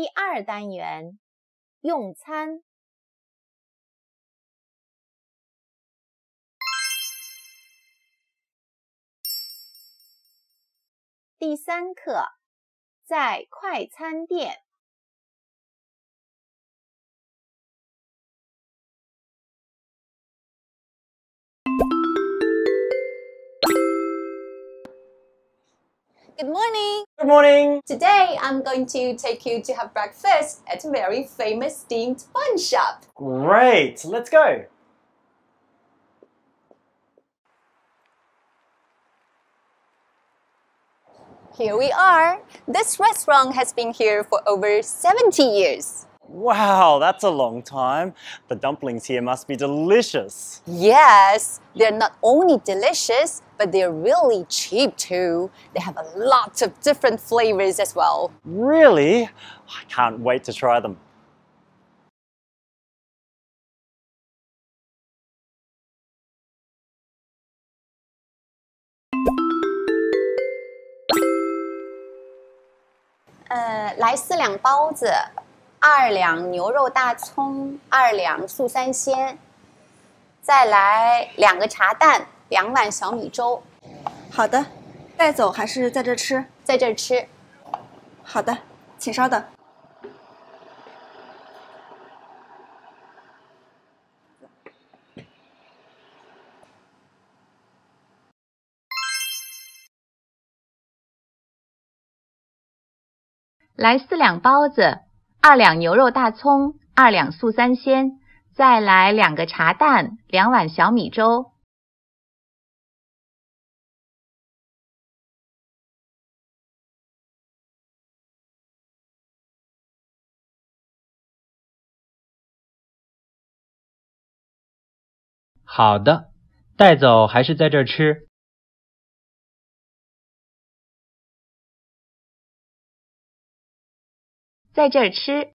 第二单元用餐，第三课在快餐店。Good morning. Good morning. Today I'm going to take you to have breakfast at a very famous steamed bun shop. Great, let's go. Here we are. This restaurant has been here for over 70 years. Wow, that's a long time. The dumplings here must be delicious. Yes, they're not only delicious, but they're really cheap too. They have a lot of different flavors as well. Really? I can't wait to try them. Uh, 两碗小米粥。好的，带走还是在这吃？在这吃。好的，请稍等。来四两包子，二两牛肉大葱，二两素三鲜，再来两个茶蛋，两碗小米粥。好的，带走还是在这儿吃？在这儿吃。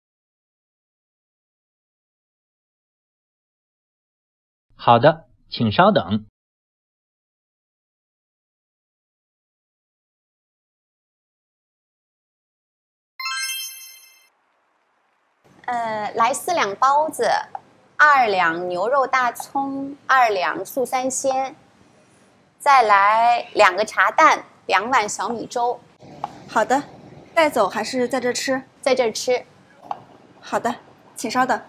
好的，请稍等。呃，来四两包子。二两牛肉大葱，二两素三鲜，再来两个茶蛋，两碗小米粥。好的，带走还是在这吃？在这吃。好的，请稍等。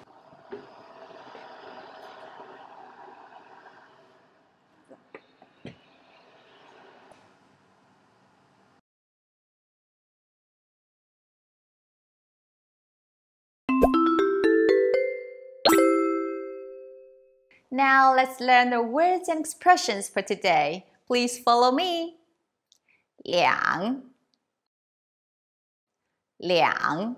Now let's learn the words and expressions for today. Please follow me. Liang. Liang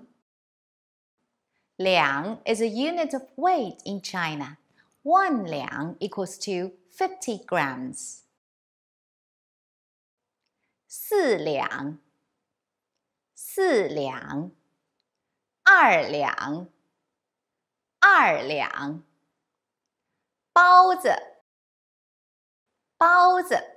Liang is a unit of weight in China. One liang equals to 50 grams. liang. liang. liang. liang. 包子，包子。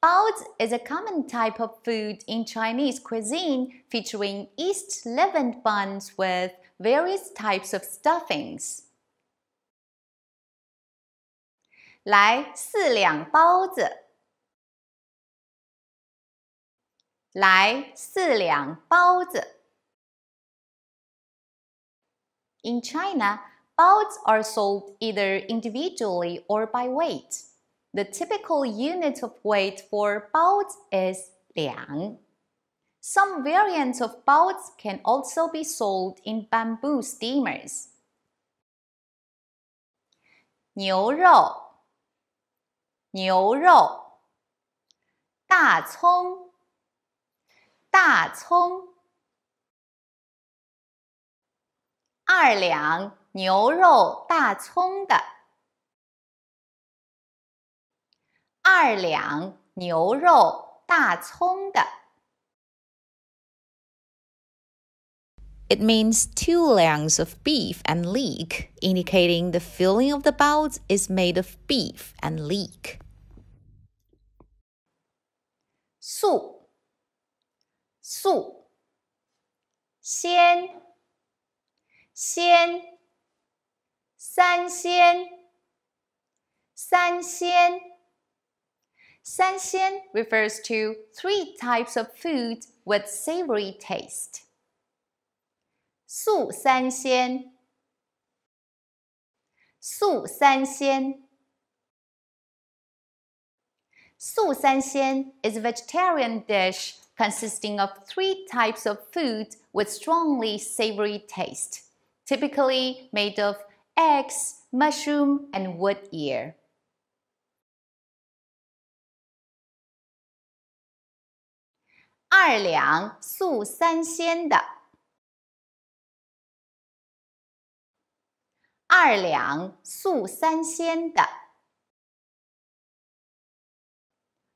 Baozi is a common type of food in Chinese cuisine featuring yeast leavened buns with various types of stuffings. 来四两包子。来四两包子。In China, Bouts are sold either individually or by weight. The typical unit of weight for bouts is liang. Some variants of bouts can also be sold in bamboo steamers. 牛肉，牛肉，大葱，大葱，二两。牛肉大葱的。二两牛肉大葱的。It means two lengths of beef and leek, indicating the filling of the bowls is made of beef and leek. 素，素，鲜，鲜。三鲜，三鲜，三鲜 refers to three types of food with savory taste. is a vegetarian dish consisting of three types of food with strongly savory taste, typically made of eggs, mushroom, and wood ear. xian 两素三鲜的，二两素三鲜的，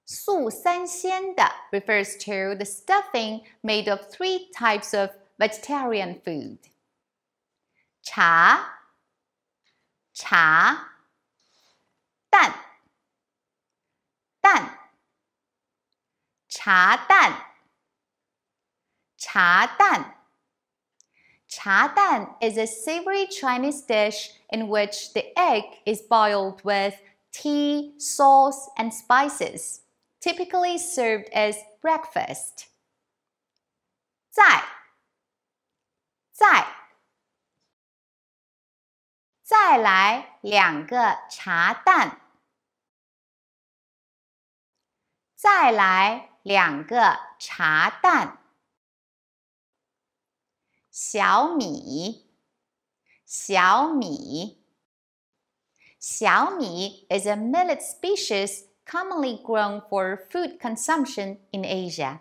素三鲜的 refers to the stuffing made of three types of vegetarian food. 茶茶蛋蛋茶蛋茶蛋茶蛋 dan is a savory Chinese dish in which the egg is boiled with tea, sauce, and spices, typically served as breakfast. 在在再来两个茶蛋。再来两个茶蛋。小米，小米，小米 is a millet species commonly grown for food consumption in Asia.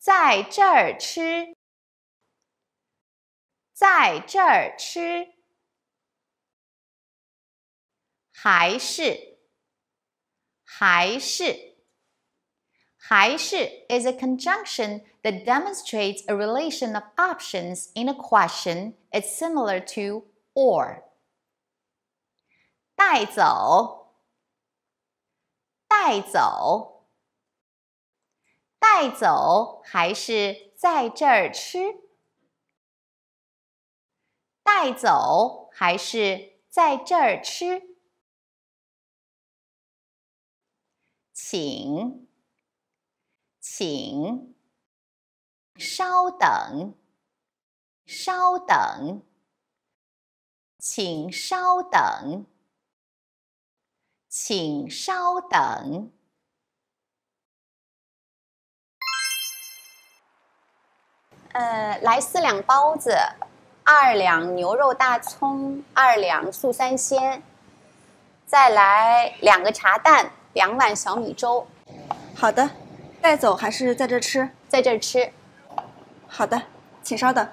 在这儿吃，在这儿吃，还是，还是，还是 is a conjunction that demonstrates a relation of options in a question. It's similar to or. 带走，带走。带走还是在这儿吃？带走还是在这儿吃？请，请稍等，稍等，请稍等，请稍等。呃，来四两包子，二两牛肉大葱，二两素三鲜，再来两个茶蛋，两碗小米粥。好的，带走还是在这吃？在这吃。好的，请稍等。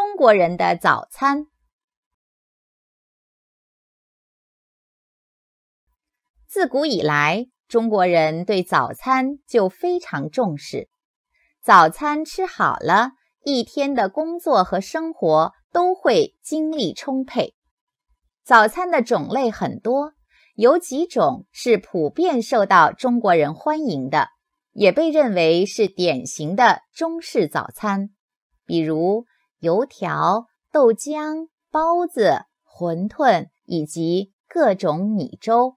中国人的早餐，自古以来，中国人对早餐就非常重视。早餐吃好了，一天的工作和生活都会精力充沛。早餐的种类很多，有几种是普遍受到中国人欢迎的，也被认为是典型的中式早餐，比如。油条、豆浆、包子、馄饨以及各种米粥。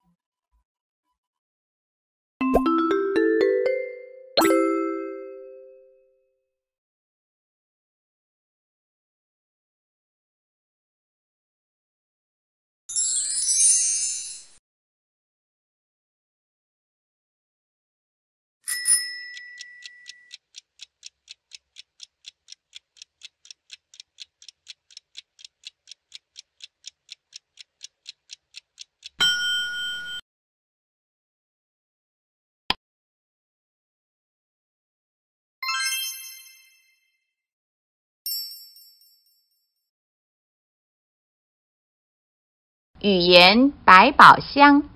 语言百宝箱。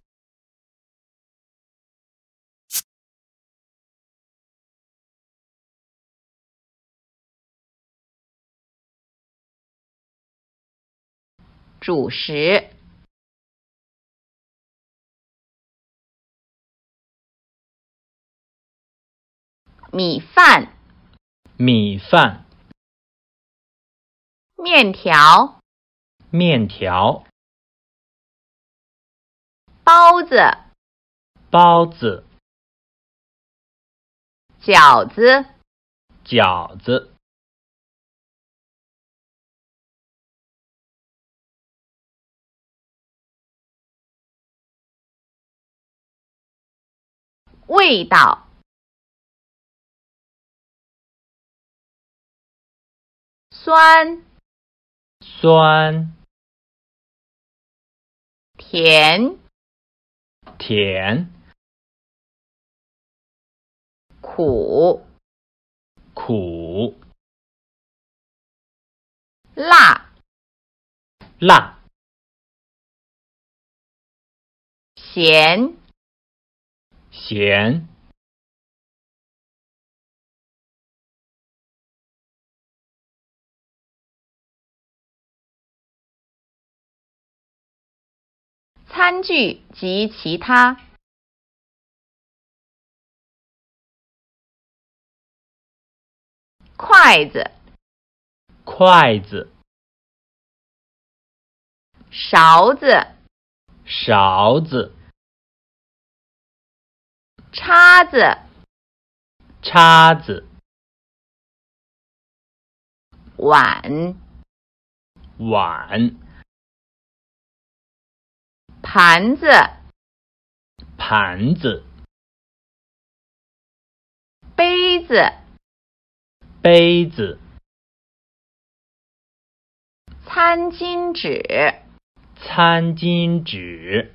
主食：米饭，米饭，面条，面条。包子，包子，饺子，饺子，味道，酸，酸，甜。甜，苦，苦，辣，辣，咸，咸。餐具及其他，筷子，筷子，勺子，勺子，叉子，叉子，碗，碗。盘子，盘子，杯子，杯子，餐巾纸，餐巾纸。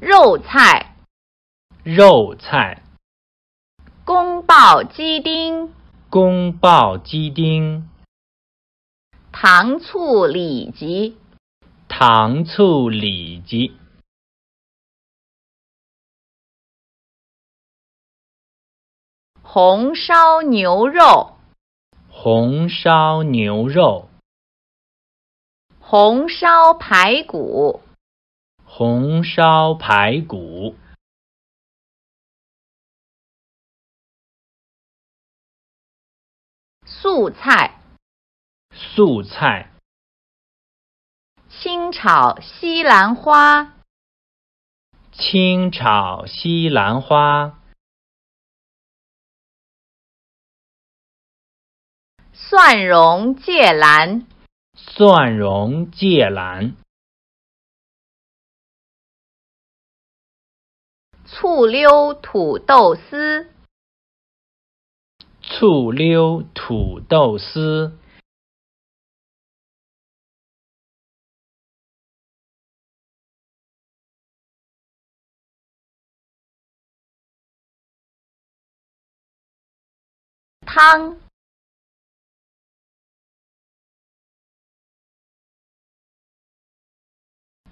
肉菜，肉菜，宫爆鸡丁，宫爆鸡丁，糖醋里脊，糖醋里脊，红烧牛肉，红烧牛肉，红烧排骨。红烧排骨，素菜，素菜，清炒西兰花，清炒西兰花，蒜蓉芥兰，蒜蓉芥兰。醋溜土豆丝，醋溜土豆丝汤，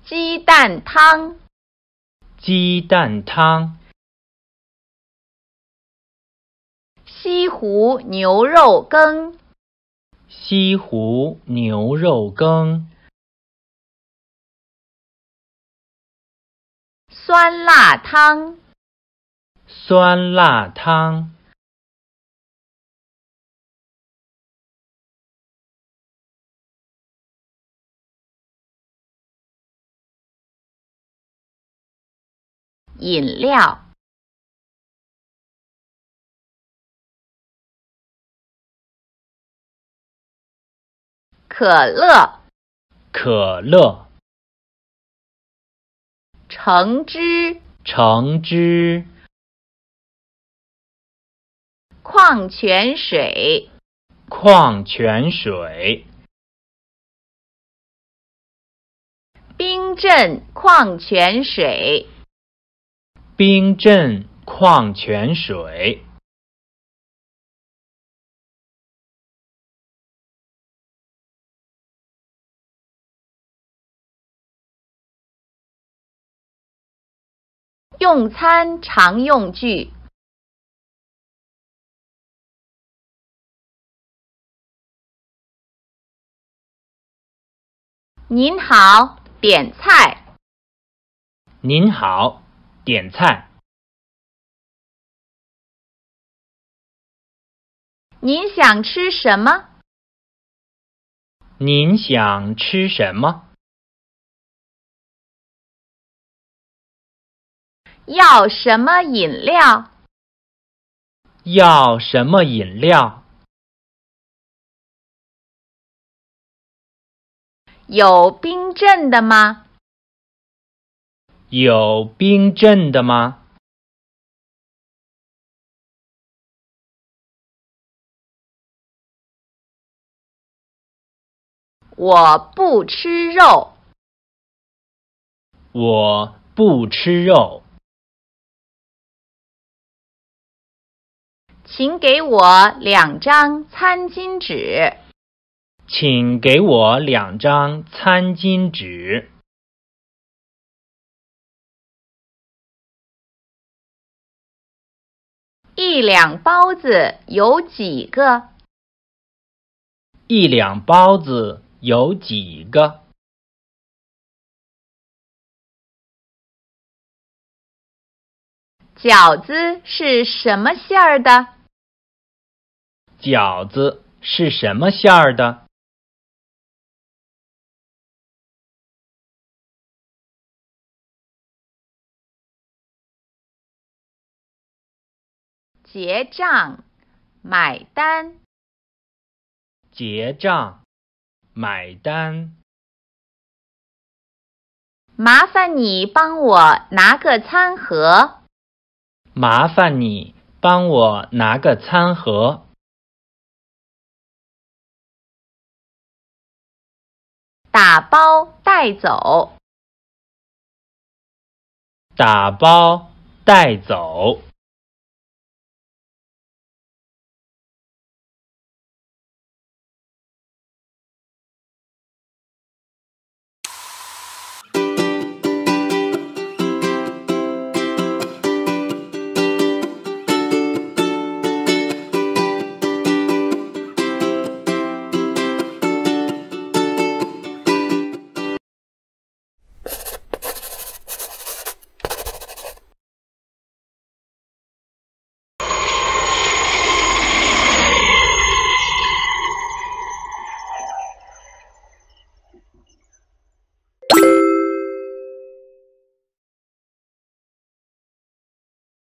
鸡蛋汤。鸡蛋汤，西湖牛肉羹，西湖牛肉羹，酸辣汤，酸辣汤。饮料，可乐，可乐，橙汁，橙汁，矿泉水，矿泉水，冰镇矿泉水。冰镇矿泉水。用餐常用句。您好，点菜。您好。点菜。您想吃什么？您想吃什么？要什么饮料？要什么饮料？有冰镇的吗？有冰镇的吗？我不吃肉。我不吃肉。请给我两张餐巾纸。请给我两张餐巾纸。一两包子有几个？一两包子有几个？饺子是什么馅儿的？饺子是什么馅儿的？结账，买单。结账，买单。麻烦你帮我拿个餐盒。麻烦你帮我拿个餐盒。打包带走。打包带走。